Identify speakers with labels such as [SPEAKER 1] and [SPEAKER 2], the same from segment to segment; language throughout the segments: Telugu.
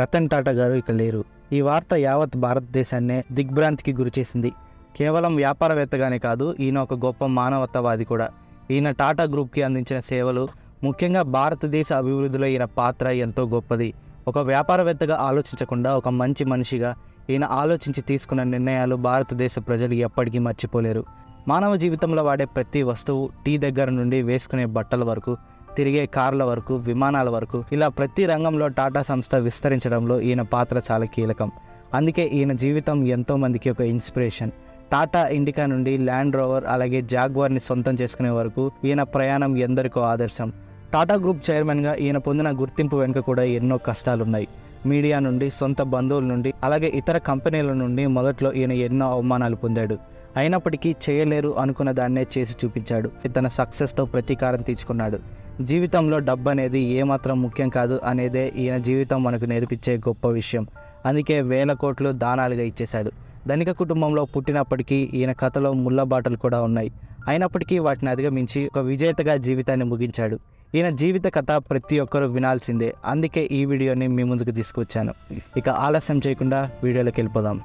[SPEAKER 1] రతన్ టాటా గారు ఇక లేరు ఈ వార్త యావత్ భారతదేశాన్నే దిగ్భ్రాంతికి గురిచేసింది కేవలం వ్యాపారవేత్తగానే కాదు ఈయన ఒక గొప్ప మానవత్వవాది కూడా ఈయన టాటా గ్రూప్కి అందించిన సేవలు ముఖ్యంగా భారతదేశ అభివృద్ధిలో ఈయన పాత్ర ఎంతో గొప్పది ఒక వ్యాపారవేత్తగా ఆలోచించకుండా ఒక మంచి మనిషిగా ఈయన ఆలోచించి తీసుకున్న నిర్ణయాలు భారతదేశ ప్రజలు ఎప్పటికీ మర్చిపోలేరు మానవ జీవితంలో వాడే ప్రతి వస్తువు టీ దగ్గర నుండి వేసుకునే బట్టల వరకు తిరిగే కార్ల వరకు విమానాల వరకు ఇలా ప్రతి రంగంలో టాటా సంస్థ విస్తరించడంలో ఈయన పాత్ర చాలా కీలకం అందుకే ఈయన జీవితం ఎంతోమందికి ఒక ఇన్స్పిరేషన్ టాటా ఇండికా నుండి ల్యాండ్ రోవర్ అలాగే జాగ్వార్ని సొంతం చేసుకునే వరకు ఈయన ప్రయాణం ఎందరికో ఆదర్శం టాటా గ్రూప్ చైర్మన్గా ఈయన పొందిన గుర్తింపు వెనుక కూడా ఎన్నో కష్టాలున్నాయి మీడియా నుండి సొంత బంధువుల నుండి అలాగే ఇతర కంపెనీల నుండి మొదట్లో ఈయన ఎన్నో అవమానాలు పొందాడు అయినప్పటికీ చేయలేరు అనుకున్న దాన్నే చేసి చూపించాడు తన సక్సెస్తో ప్రతీకారం తీర్చుకున్నాడు జీవితంలో డబ్బు అనేది ఏమాత్రం ముఖ్యం కాదు అనేదే ఈయన జీవితం మనకు నేర్పించే గొప్ప విషయం అందుకే వేల కోట్లు దానాలుగా ఇచ్చేశాడు ధనిక కుటుంబంలో పుట్టినప్పటికీ ఈయన కథలో ముళ్ళబాటలు కూడా ఉన్నాయి అయినప్పటికీ వాటిని అధిగమించి ఒక విజేతగా జీవితాన్ని ముగించాడు ఈయన జీవిత కథ ప్రతి ఒక్కరూ వినాల్సిందే అందుకే ఈ వీడియోని మీ ముందుకు తీసుకొచ్చాను ఇక ఆలస్యం చేయకుండా వీడియోలోకి వెళ్ళిపోదాం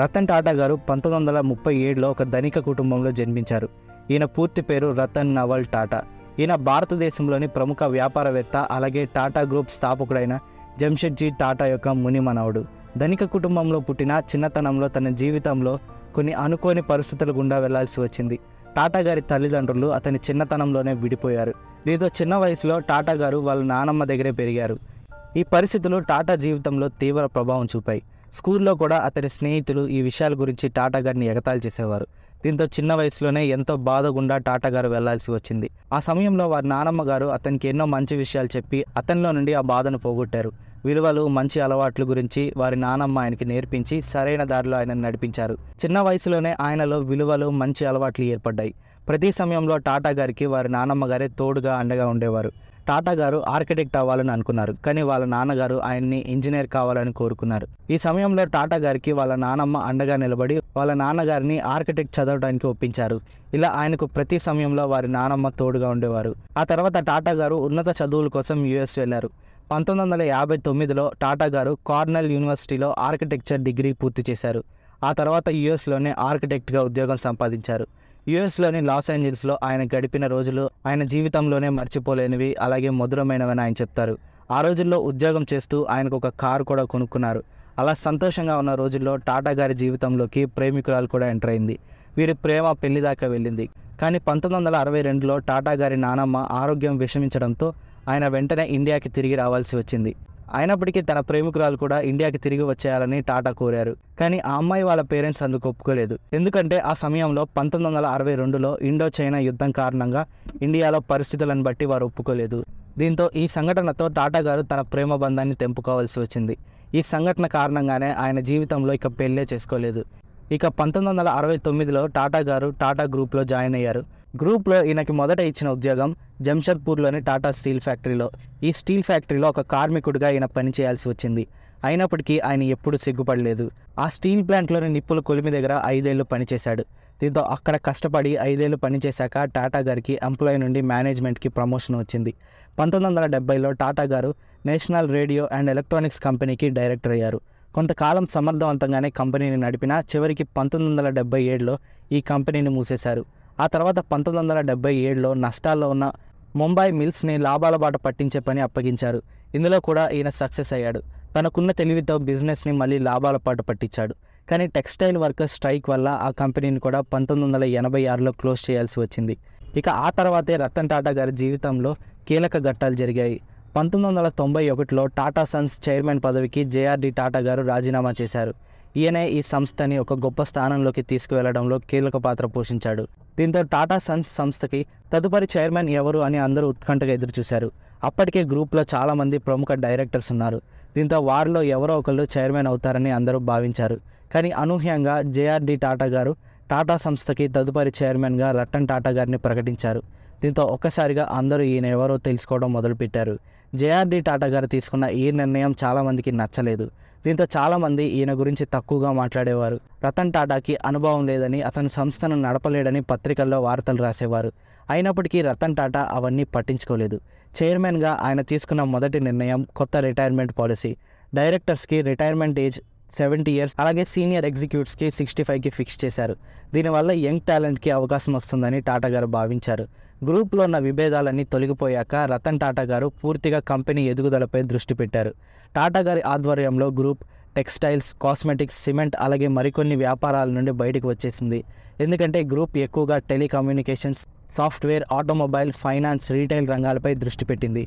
[SPEAKER 1] రతన్ టాటా గారు పంతొమ్మిది వందల ముప్పై ఏడులో ఒక ధనిక కుటుంబంలో జన్మించారు ఈయన పూర్తి పేరు రతన్ నవల్ టాటా ఈయన భారతదేశంలోని ప్రముఖ వ్యాపారవేత్త అలాగే టాటా గ్రూప్ స్థాపకుడైన జంషెడ్జీ టాటా యొక్క మునిమనవుడు ధనిక కుటుంబంలో పుట్టిన చిన్నతనంలో తన జీవితంలో కొన్ని అనుకోని పరిస్థితుల గుండా వెళ్లాల్సి వచ్చింది టాటా గారి తల్లిదండ్రులు అతని చిన్నతనంలోనే విడిపోయారు దీంతో చిన్న వయసులో టాటా గారు వాళ్ళ నానమ్మ దగ్గరే పెరిగారు ఈ పరిస్థితులు టాటా జీవితంలో తీవ్ర ప్రభావం చూపాయి స్కూల్లో కూడా అతడి స్నేహితులు ఈ విషయాల గురించి టాటా గారిని ఎగతాళి చేసేవారు దీంతో చిన్న వయసులోనే ఎంతో బాధ గుండా టాటా గారు వెళ్లాల్సి వచ్చింది ఆ సమయంలో వారి నానమ్మ గారు అతనికి ఎన్నో మంచి విషయాలు చెప్పి అతనిలో నుండి ఆ బాధను పోగొట్టారు విలువలు మంచి అలవాట్ల గురించి వారి నానమ్మ ఆయనకి నేర్పించి సరైన దారిలో ఆయనను నడిపించారు చిన్న వయసులోనే ఆయనలో విలువలు మంచి అలవాట్లు ఏర్పడ్డాయి ప్రతి సమయంలో టాటా గారికి వారి నానమ్మ గారే తోడుగా అండగా ఉండేవారు టాటా గారు ఆర్కిటెక్ట్ అవ్వాలని అనుకున్నారు కానీ వాళ్ళ నాన్నగారు ఆయన్ని ఇంజనీర్ కావాలని కోరుకున్నారు ఈ సమయంలో టాటా గారికి వాళ్ళ నానమ్మ అండగా నిలబడి వాళ్ళ నాన్నగారిని ఆర్కిటెక్ట్ చదవడానికి ఒప్పించారు ఇలా ఆయనకు ప్రతి సమయంలో వారి నానమ్మ తోడుగా ఉండేవారు ఆ తర్వాత టాటా గారు ఉన్నత చదువుల కోసం యుఎస్ వెళ్లారు పంతొమ్మిది వందల యాభై తొమ్మిదిలో టాటా గారు కార్నల్ యూనివర్సిటీలో ఆర్కిటెక్చర్ డిగ్రీ పూర్తి చేశారు ఆ తర్వాత యుఎస్లోనే ఆర్కిటెక్ట్గా ఉద్యోగం సంపాదించారు యుఎస్లోని లాస్ ఏంజల్స్లో ఆయన గడిపిన రోజులు ఆయన జీవితంలోనే మర్చిపోలేనివి అలాగే మధురమైనవని ఆయన చెప్తారు ఆ రోజుల్లో ఉద్యోగం చేస్తూ ఆయనకు ఒక కారు కూడా కొనుక్కున్నారు అలా సంతోషంగా ఉన్న రోజుల్లో టాటా గారి జీవితంలోకి ప్రేమికురాలు కూడా ఎంటర్ అయింది వీరి ప్రేమ పెళ్లి దాకా వెళ్ళింది కానీ పంతొమ్మిది వందల అరవై రెండులో టాటా గారి నానమ్మ ఆరోగ్యం విషమించడంతో ఆయన వెంటనే ఇండియాకి తిరిగి రావాల్సి వచ్చింది అయినప్పటికీ తన ప్రేమికురాలు కూడా ఇండియాకి తిరిగి వచ్చేయాలని టాటా కోరారు కానీ ఆ అమ్మాయి వాళ్ళ పేరెంట్స్ అందుకు ఒప్పుకోలేదు ఎందుకంటే ఆ సమయంలో పంతొమ్మిది వందల అరవై రెండులో ఇండో చైనా యుద్ధం కారణంగా ఇండియాలో పరిస్థితులను బట్టి వారు ఒప్పుకోలేదు దీంతో ఈ సంఘటనతో టాటా గారు తన ప్రేమ బంధాన్ని తెంపుకోవాల్సి వచ్చింది ఈ సంఘటన కారణంగానే ఆయన జీవితంలో ఇక పెళ్ళే చేసుకోలేదు ఇక పంతొమ్మిది వందల అరవై తొమ్మిదిలో టాటా గారు టాటా గ్రూప్లో జాయిన్ అయ్యారు గ్రూప్లో ఈయనకి మొదట ఇచ్చిన ఉద్యోగం జంషద్పూర్లోని టాటా స్టీల్ ఫ్యాక్టరీలో ఈ స్టీల్ ఫ్యాక్టరీలో ఒక కార్మికుడిగా ఈయన పనిచేయాల్సి వచ్చింది అయినప్పటికీ ఆయన ఎప్పుడూ సిగ్గుపడలేదు ఆ స్టీల్ ప్లాంట్లోని నిప్పుల కొలిమి దగ్గర ఐదేళ్లు పనిచేశాడు దీంతో అక్కడ కష్టపడి ఐదేళ్లు పనిచేశాక టాటా గారికి ఎంప్లాయీ నుండి మేనేజ్మెంట్కి ప్రమోషన్ వచ్చింది పంతొమ్మిది వందల డెబ్బైలో టాటా గారు నేషనల్ రేడియో అండ్ ఎలక్ట్రానిక్స్ కంపెనీకి డైరెక్టర్ అయ్యారు కొంతకాలం సమర్థవంతంగానే కంపెనీని నడిపినా చివరికి పంతొమ్మిది వందల డెబ్బై ఏడులో ఈ కంపెనీని మూసేశారు ఆ తర్వాత పంతొమ్మిది వందల డెబ్బై ఏడులో నష్టాల్లో ఉన్న ముంబై మిల్స్ని లాభాల బాట పట్టించే పని అప్పగించారు ఇందులో కూడా ఈయన సక్సెస్ అయ్యాడు తనకున్న తెలివితో బిజినెస్ని మళ్ళీ లాభాల పాటు పట్టించాడు కానీ టెక్స్టైల్ వర్కర్స్ స్ట్రైక్ వల్ల ఆ కంపెనీని కూడా పంతొమ్మిది వందల ఎనభై ఆరులో క్లోజ్ చేయాల్సి వచ్చింది ఇక ఆ తర్వాతే రతన్ టాటా గారి జీవితంలో కీలక ఘట్టాలు జరిగాయి పంతొమ్మిది వందల తొంభై ఒకటిలో టాటా సన్స్ చైర్మన్ పదవికి జేఆర్డి టాటా గారు రాజీనామా చేశారు ఈయనే ఈ సంస్థని ఒక గొప్ప స్థానంలోకి తీసుకువెళ్లడంలో కీలక పాత్ర పోషించాడు దీంతో టాటా సన్స్ సంస్థకి తదుపరి చైర్మన్ ఎవరు అని అందరూ ఉత్కంఠగా ఎదురుచూశారు అప్పటికే గ్రూప్లో చాలామంది ప్రముఖ డైరెక్టర్స్ ఉన్నారు దీంతో వారిలో ఎవరో ఒకళ్ళు చైర్మన్ అవుతారని అందరూ భావించారు కానీ అనూహ్యంగా జేఆర్డి టాటా గారు టాటా సంస్థకి తదుపరి చైర్మన్గా రట్టన్ టాటా గారిని ప్రకటించారు దీంతో ఒక్కసారిగా అందరూ ఈయన ఎవరో తెలుసుకోవడం మొదలుపెట్టారు జేఆర్డి టాటా గారు తీసుకున్న ఈ నిర్ణయం చాలామందికి నచ్చలేదు దీంతో చాలామంది ఈయన గురించి తక్కువగా మాట్లాడేవారు రతన్ టాటాకి అనుభవం లేదని అతని సంస్థను నడపలేడని పత్రికల్లో వార్తలు రాసేవారు అయినప్పటికీ రతన్ టాటా అవన్నీ పట్టించుకోలేదు చైర్మన్గా ఆయన తీసుకున్న మొదటి నిర్ణయం కొత్త రిటైర్మెంట్ పాలసీ డైరెక్టర్స్కి రిటైర్మెంట్ ఏజ్ సెవెంటీ ఇయర్స్ అలాగే సీనియర్ ఎగ్జిక్యూట్స్కి సిక్స్టీ ఫైవ్కి ఫిక్స్ చేశారు దీనివల్ల యంగ్ టాలెంట్కి అవకాశం వస్తుందని టాటా గారు భావించారు గ్రూప్లో ఉన్న విభేదాలన్నీ తొలగిపోయాక రతన్ టాటా గారు పూర్తిగా కంపెనీ ఎదుగుదలపై దృష్టి పెట్టారు టాటా గారి ఆధ్వర్యంలో గ్రూప్ టెక్స్టైల్స్ కాస్మెటిక్స్ సిమెంట్ అలాగే మరికొన్ని వ్యాపారాల నుండి బయటకు వచ్చేసింది ఎందుకంటే గ్రూప్ ఎక్కువగా telecommunications software automobile finance retail రంగాలపై దృష్టి పెట్టింది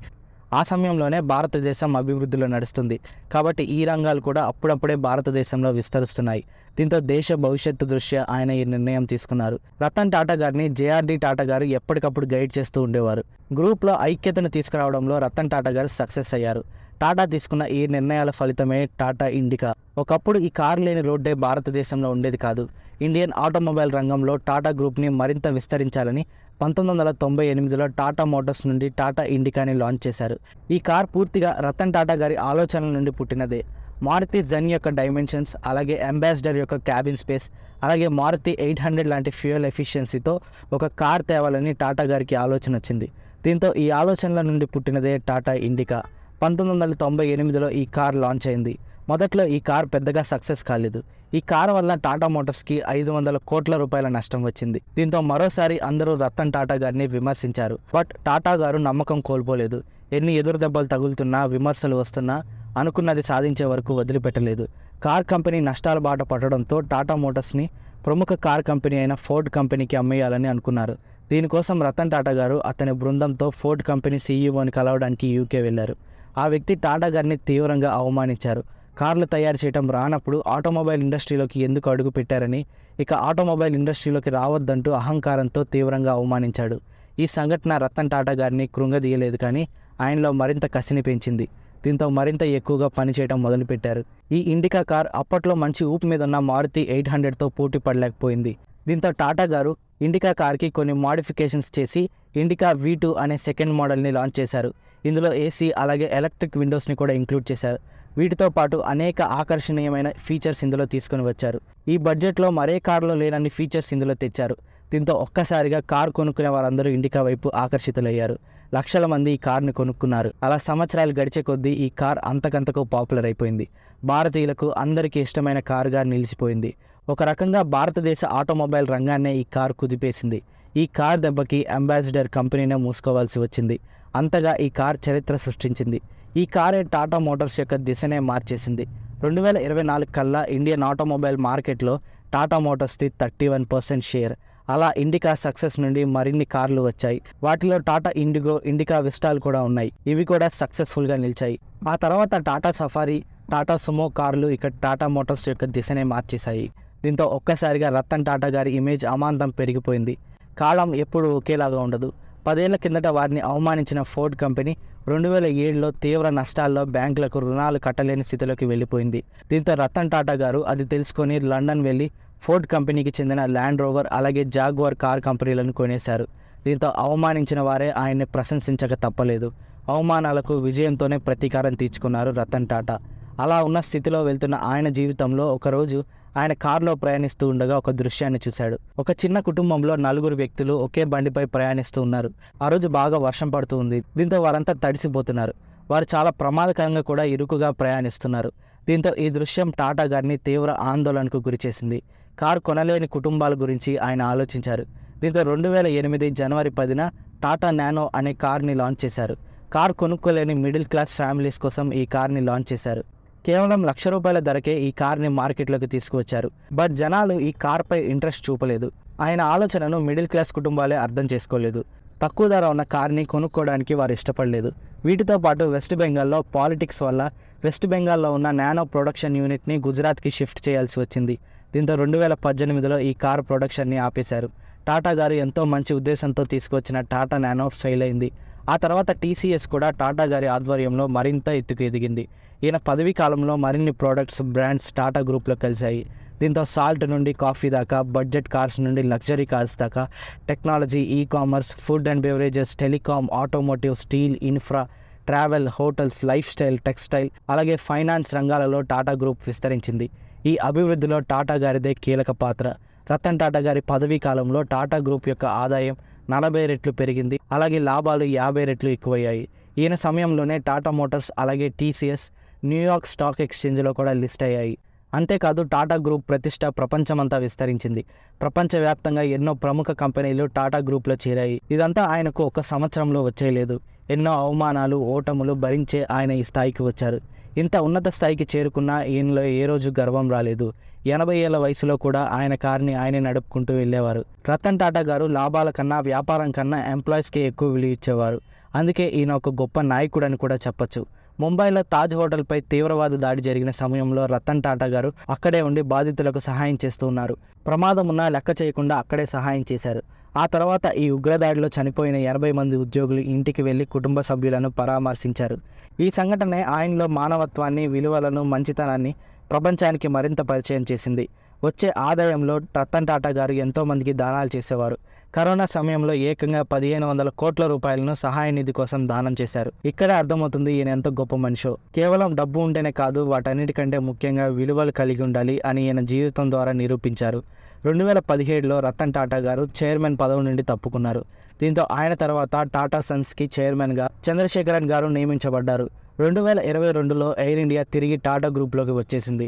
[SPEAKER 1] ఆ సమయంలోనే భారతదేశం అభివృద్ధిలో నడుస్తుంది కాబట్టి ఈ రంగాలు కూడా అప్పుడప్పుడే భారతదేశంలో విస్తరిస్తున్నాయి దీంతో దేశ భవిష్యత్తు దృష్ట్యా ఆయన ఈ నిర్ణయం తీసుకున్నారు రతన్ టాటా గారిని జేఆర్డి టాటా గారు ఎప్పటికప్పుడు గైడ్ చేస్తూ ఉండేవారు గ్రూప్లో ఐక్యతను తీసుకురావడంలో రతన్ టాటా గారు సక్సెస్ అయ్యారు టాటా తీసుకున్న ఈ నిర్ణయాల ఫలితమే టాటా ఇండికా ఒకప్పుడు ఈ కారు లేని రోడ్డే భారతదేశంలో ఉండేది కాదు ఇండియన్ ఆటోమొబైల్ రంగంలో టాటా గ్రూప్ని మరింత విస్తరించాలని పంతొమ్మిది వందల తొంభై ఎనిమిదిలో టాటా మోటార్స్ నుండి టాటా ఇండికాని లాంచ్ చేశారు ఈ కార్ పూర్తిగా రతన్ టాటా గారి ఆలోచనల నుండి పుట్టినదే మారుతి జన్ యొక్క డైమెన్షన్స్ అలాగే అంబాసిడర్ యొక్క క్యాబిన్ స్పేస్ అలాగే మారుతి ఎయిట్ హండ్రెడ్ లాంటి ఫ్యూయల్ ఎఫిషియన్సీతో ఒక కార్ తేవాలని టాటా గారికి ఆలోచన వచ్చింది దీంతో ఈ ఆలోచనల నుండి పుట్టినదే టాటా ఇండికా పంతొమ్మిది వందల తొంభై ఎనిమిదిలో ఈ కార్ లాంచ్ అయింది మొదట్లో ఈ కార్ పెద్దగా సక్సెస్ కాలేదు ఈ కారు వల్ల టాటా మోటార్స్కి ఐదు వందల కోట్ల రూపాయల నష్టం వచ్చింది దీంతో మరోసారి అందరూ రతన్ టాటా గారిని విమర్శించారు బట్ టాటా గారు నమ్మకం కోల్పోలేదు ఎన్ని ఎదురు దెబ్బలు తగులుతున్నా విమర్శలు వస్తున్నా అనుకున్నది సాధించే వరకు వదిలిపెట్టలేదు కార్ కంపెనీ నష్టాల బాట పట్టడంతో టాటా మోటార్స్ని ప్రముఖ కార్ కంపెనీ అయిన ఫోర్డ్ కంపెనీకి అమ్మేయాలని అనుకున్నారు దీనికోసం రతన్ టాటా గారు అతని బృందంతో ఫోర్డ్ కంపెనీ సీఈఓని కలవడానికి యూకే వెళ్ళారు ఆ వ్యక్తి టాటా గారిని తీవ్రంగా అవమానించారు కార్లు తయారు చేయడం రానప్పుడు ఆటోమొబైల్ ఇండస్ట్రీలోకి ఎందుకు అడుగు పెట్టారని ఇక ఆటోమొబైల్ ఇండస్ట్రీలోకి రావద్దంటూ అహంకారంతో తీవ్రంగా అవమానించాడు ఈ సంఘటన రతన్ టాటా గారిని కృంగదీయలేదు కానీ ఆయనలో మరింత కసిని పెంచింది దీంతో మరింత ఎక్కువగా పనిచేయడం మొదలుపెట్టారు ఈ ఇండికా కార్ అప్పట్లో మంచి ఊపు మీద ఉన్న మారుతి ఎయిట్ హండ్రెడ్తో పోటీ పడలేకపోయింది దీంతో టాటా గారు ఇండికా కార్కి కొన్ని మాడిఫికేషన్స్ చేసి ఇండికా వీ టూ అనే సెకండ్ మోడల్ని లాంచ్ చేశారు ఇందులో ఏసీ అలాగే ఎలక్ట్రిక్ విండోస్ని కూడా ఇంక్లూడ్ చేశారు వీటితో పాటు అనేక ఆకర్షణీయమైన ఫీచర్స్ ఇందులో తీసుకుని వచ్చారు ఈ బడ్జెట్లో మరే కారులో లేనన్ని ఫీచర్స్ ఇందులో తెచ్చారు దీంతో ఒక్కసారిగా కారు కొనుక్కునే వారందరూ ఇండికా వైపు ఆకర్షితులయ్యారు లక్షల మంది ఈ కారుని కొనుక్కున్నారు అలా సంవత్సరాలు గడిచే కొద్దీ ఈ కార్ అంతకంతకు పాపులర్ అయిపోయింది భారతీయులకు అందరికీ ఇష్టమైన కారుగా నిలిచిపోయింది ఒక రకంగా భారతదేశ ఆటోమొబైల్ రంగాన్నే ఈ కారు కుదిపేసింది ఈ కార్ దెబ్బకి అంబాసిడర్ కంపెనీనే మూసుకోవాల్సి వచ్చింది అంతగా ఈ కార్ చరిత్ర సృష్టించింది ఈ కారే టాటా మోటార్స్ యొక్క దిశనే మార్చేసింది రెండు వేల ఇరవై నాలుగు కల్లా ఇండియన్ ఆటోమొబైల్ మార్కెట్లో టాటా మోటార్స్ది థర్టీ వన్ పర్సెంట్ షేర్ అలా ఇండికా సక్సెస్ నుండి మరిన్ని కార్లు వచ్చాయి వాటిలో టాటా ఇండిగో ఇండికా విస్టాలు కూడా ఉన్నాయి ఇవి కూడా సక్సెస్ఫుల్గా నిలిచాయి ఆ తర్వాత టాటా సఫారీ టాటా సుమో కార్లు ఇక్కడ టాటా మోటార్స్ యొక్క దిశనే మార్చేశాయి దీంతో ఒక్కసారిగా రతన్ టాటా గారి ఇమేజ్ అమాంతం పెరిగిపోయింది కాలం ఎప్పుడు ఒకేలాగా ఉండదు పదేళ్ల కిందట వారిని అవమానించిన ఫోర్డ్ కంపెనీ రెండు వేల ఏడులో తీవ్ర నష్టాల్లో బ్యాంకులకు రుణాలు కట్టలేని స్థితిలోకి వెళ్ళిపోయింది దీంతో రతన్ టాటా గారు అది తెలుసుకొని లండన్ వెళ్ళి ఫోర్డ్ కంపెనీకి చెందిన ల్యాండ్ రోవర్ అలాగే జాగ్వార్ కార్ కంపెనీలను కొనేశారు దీంతో అవమానించిన వారే ఆయన్ని ప్రశంసించక తప్పలేదు అవమానాలకు విజయంతోనే ప్రతీకారం తీర్చుకున్నారు రతన్ టాటా అలా ఉన్న స్థితిలో వెళ్తున్న ఆయన జీవితంలో ఒకరోజు ఆయన కారులో ప్రయాణిస్తూ ఉండగా ఒక దృశ్యాన్ని చూశాడు ఒక చిన్న కుటుంబంలో నలుగురు వ్యక్తులు ఒకే బండిపై ప్రయాణిస్తూ ఉన్నారు ఆ రోజు బాగా వర్షం పడుతూ ఉంది దీంతో వారంతా తడిసిపోతున్నారు వారు చాలా ప్రమాదకరంగా కూడా ఇరుకుగా ప్రయాణిస్తున్నారు దీంతో ఈ దృశ్యం టాటా గారిని తీవ్ర ఆందోళనకు గురిచేసింది కారు కొనలేని కుటుంబాల గురించి ఆయన ఆలోచించారు దీంతో రెండు వేల ఎనిమిది జనవరి పదిన టాటా నానో అనే కార్ని లాంచ్ చేశారు కార్ కొనుక్కోలేని మిడిల్ క్లాస్ ఫ్యామిలీస్ కోసం ఈ కార్ని లాంచ్ చేశారు కేవలం లక్ష రూపాయల ధరకే ఈ కార్ని మార్కెట్లోకి తీసుకువచ్చారు బట్ జనాలు ఈ కార్పై ఇంట్రెస్ట్ చూపలేదు ఆయన ఆలోచనను మిడిల్ క్లాస్ కుటుంబాలే అర్థం చేసుకోలేదు తక్కువ ధర ఉన్న కార్ని కొనుక్కోవడానికి వారు ఇష్టపడలేదు వీటితో పాటు వెస్ట్ బెంగాల్లో పాలిటిక్స్ వల్ల వెస్ట్ బెంగాల్లో ఉన్న నానో ప్రొడక్షన్ యూనిట్ని గుజరాత్కి షిఫ్ట్ చేయాల్సి వచ్చింది దీంతో రెండు వేల పద్దెనిమిదిలో ఈ కార్ ప్రొడక్షన్ని ఆపేశారు టాటా గారు ఎంతో మంచి ఉద్దేశంతో తీసుకొచ్చిన టాటా నానో ఫెయిల్ అయింది ఆ తర్వాత టీసీఎస్ కూడా టాటా గారి ఆధ్వర్యంలో మరింత ఎత్తుకు ఎదిగింది ఈయన పదవీ కాలంలో మరిన్ని ప్రోడక్ట్స్ బ్రాండ్స్ టాటా గ్రూప్లో కలిశాయి దీంతో సాల్ట్ నుండి కాఫీ దాకా బడ్జెట్ కార్స్ నుండి లగ్జరీ కార్స్ దాకా technology e commerce food and beverages telecom automotive steel infra travel hotels lifestyle textile అలాగే ఫైనాన్స్ రంగాలలో టాటా గ్రూప్ విస్తరించింది ఈ అభివృద్ధిలో టాటా గారిదే కీలక పాత్ర రతన్ టాటా గారి పదవీ కాలంలో టాటా గ్రూప్ యొక్క ఆదాయం నలభై రెట్లు పెరిగింది అలాగే లాభాలు యాభై రెట్లు ఎక్కువయ్యాయి ఈయన సమయంలోనే టాటా మోటార్స్ అలాగే టీసీఎస్ న్యూయార్క్ స్టాక్ ఎక్స్చేంజ్లో కూడా లిస్ట్ అయ్యాయి అంతేకాదు టాటా గ్రూప్ ప్రతిష్ట ప్రపంచమంతా విస్తరించింది ప్రపంచవ్యాప్తంగా ఎన్నో ప్రముఖ కంపెనీలు టాటా గ్రూప్లో చేరాయి ఇదంతా ఆయనకు ఒక సంవత్సరంలో వచ్చేయలేదు ఎన్నో అవమానాలు ఓటములు భరించే ఆయన ఈ స్థాయికి వచ్చారు ఇంత ఉన్నత స్థాయికి చేరుకున్న ఈయనలో ఏ రోజు గర్వం రాలేదు ఎనభై ఏళ్ళ వయసులో కూడా ఆయన కారుని ఆయనే నడుపుకుంటూ వెళ్ళేవారు రతన్ టాటా గారు లాభాల కన్నా వ్యాపారం కన్నా ఎంప్లాయీస్కే ఎక్కువ విలువ ఇచ్చేవారు అందుకే ఈయన ఒక గొప్ప నాయకుడని కూడా చెప్పచ్చు ముంబైలో తాజ్ హోటల్పై తీవ్రవాద దాడి జరిగిన సమయంలో రతన్ టాటా గారు అక్కడే ఉండి బాధితులకు సహాయం చేస్తూ ఉన్నారు ప్రమాదం ఉన్నా లెక్క చేయకుండా అక్కడే సహాయం చేశారు ఆ తర్వాత ఈ ఉగ్రదాడిలో చనిపోయిన ఎనభై మంది ఉద్యోగులు ఇంటికి వెళ్ళి కుటుంబ సభ్యులను పరామర్శించారు ఈ సంఘటనే ఆయనలో మానవత్వాన్ని విలువలను మంచితనాన్ని ప్రపంచానికి మరింత పరిచయం చేసింది వచ్చే ఆదాయంలో రతన్ టాటా గారు ఎంతోమందికి దానాలు చేసేవారు కరోనా సమయంలో ఏకంగా పదిహేను వందల కోట్ల రూపాయలను సహాయ నిధి కోసం దానం చేశారు ఇక్కడ అర్థమవుతుంది ఈయన ఎంత గొప్ప మనిషో కేవలం డబ్బు ఉంటేనే కాదు వాటన్నిటికంటే ముఖ్యంగా విలువలు కలిగి ఉండాలి అని ఈయన జీవితం ద్వారా నిరూపించారు రెండు వేల పదిహేడులో రతన్ టాటా గారు చైర్మన్ పదవి నుండి తప్పుకున్నారు దీంతో ఆయన తర్వాత టాటా సన్స్కి చైర్మన్గా చంద్రశేఖరన్ గారు నియమించబడ్డారు రెండు వేల ఇరవై రెండులో ఎయిర్ ఇండియా తిరిగి టాటా గ్రూప్లోకి వచ్చేసింది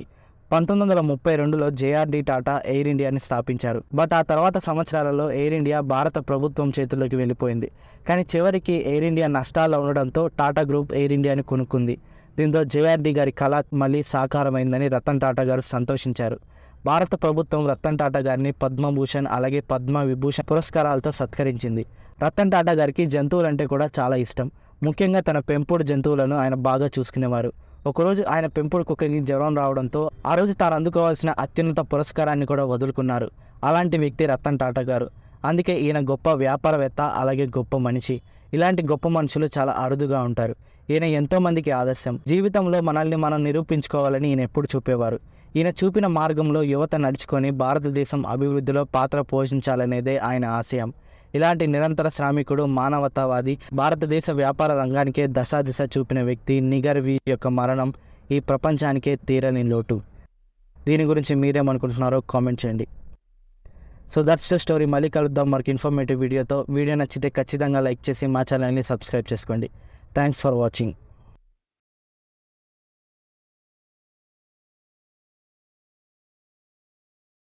[SPEAKER 1] పంతొమ్మిది వందల ముప్పై రెండులో జేఆర్డి టాటా ఎయిర్ ఇండియాని స్థాపించారు బట్ ఆ తర్వాత సంవత్సరాలలో ఎయిర్ ఇండియా భారత ప్రభుత్వం చేతుల్లోకి వెళ్ళిపోయింది కానీ చివరికి ఎయిర్ ఇండియా నష్టాల్లో ఉండడంతో టాటా గ్రూప్ ఎయిర్ ఇండియాని కొనుక్కుంది దీంతో జేఆర్డి గారి కళ మళ్ళీ సాకారమైందని రతన్ టాటా గారు సంతోషించారు భారత ప్రభుత్వం రతన్ టాటా గారిని పద్మభూషణ్ అలాగే పద్మ విభూషణ్ పురస్కారాలతో సత్కరించింది రతన్ టాటా గారికి జంతువులంటే కూడా చాలా ఇష్టం ముఖ్యంగా తన పెంపుడు జంతువులను ఆయన బాగా చూసుకునేవారు ఒకరోజు ఆయన పెంపుడు కుక్కకి జ్వరం రావడంతో ఆ రోజు తాను అందుకోవాల్సిన అత్యున్నత పురస్కారాన్ని కూడా వదులుకున్నారు అలాంటి వ్యక్తి రతన్ టాటా గారు అందుకే ఈయన గొప్ప వ్యాపారవేత్త అలాగే గొప్ప మనిషి ఇలాంటి గొప్ప మనుషులు చాలా అరుదుగా ఉంటారు ఈయన ఎంతోమందికి ఆదర్శం జీవితంలో మనల్ని మనం నిరూపించుకోవాలని ఈయన ఎప్పుడు చూపేవారు ఈయన చూపిన మార్గంలో యువత నడుచుకొని భారతదేశం అభివృద్ధిలో పాత్ర పోషించాలనేదే ఆయన ఆశయం ఇలాంటి నిరంతర శ్రామికుడు మానవతావాది భారతదేశ వ్యాపార రంగానికే దశాదిశ చూపిన వ్యక్తి నిగర్వి యొక్క మరణం ఈ ప్రపంచానికే తీరని లోటు దీని గురించి మీరేమనుకుంటున్నారో కామెంట్ చేయండి సో దట్స్ ద స్టోరీ మళ్ళీ కలుద్దాం మరొక ఇన్ఫర్మేటివ్ వీడియోతో వీడియో నచ్చితే ఖచ్చితంగా లైక్ చేసి మా ఛానల్ని సబ్స్క్రైబ్ చేసుకోండి థ్యాంక్స్ ఫర్ వాచింగ్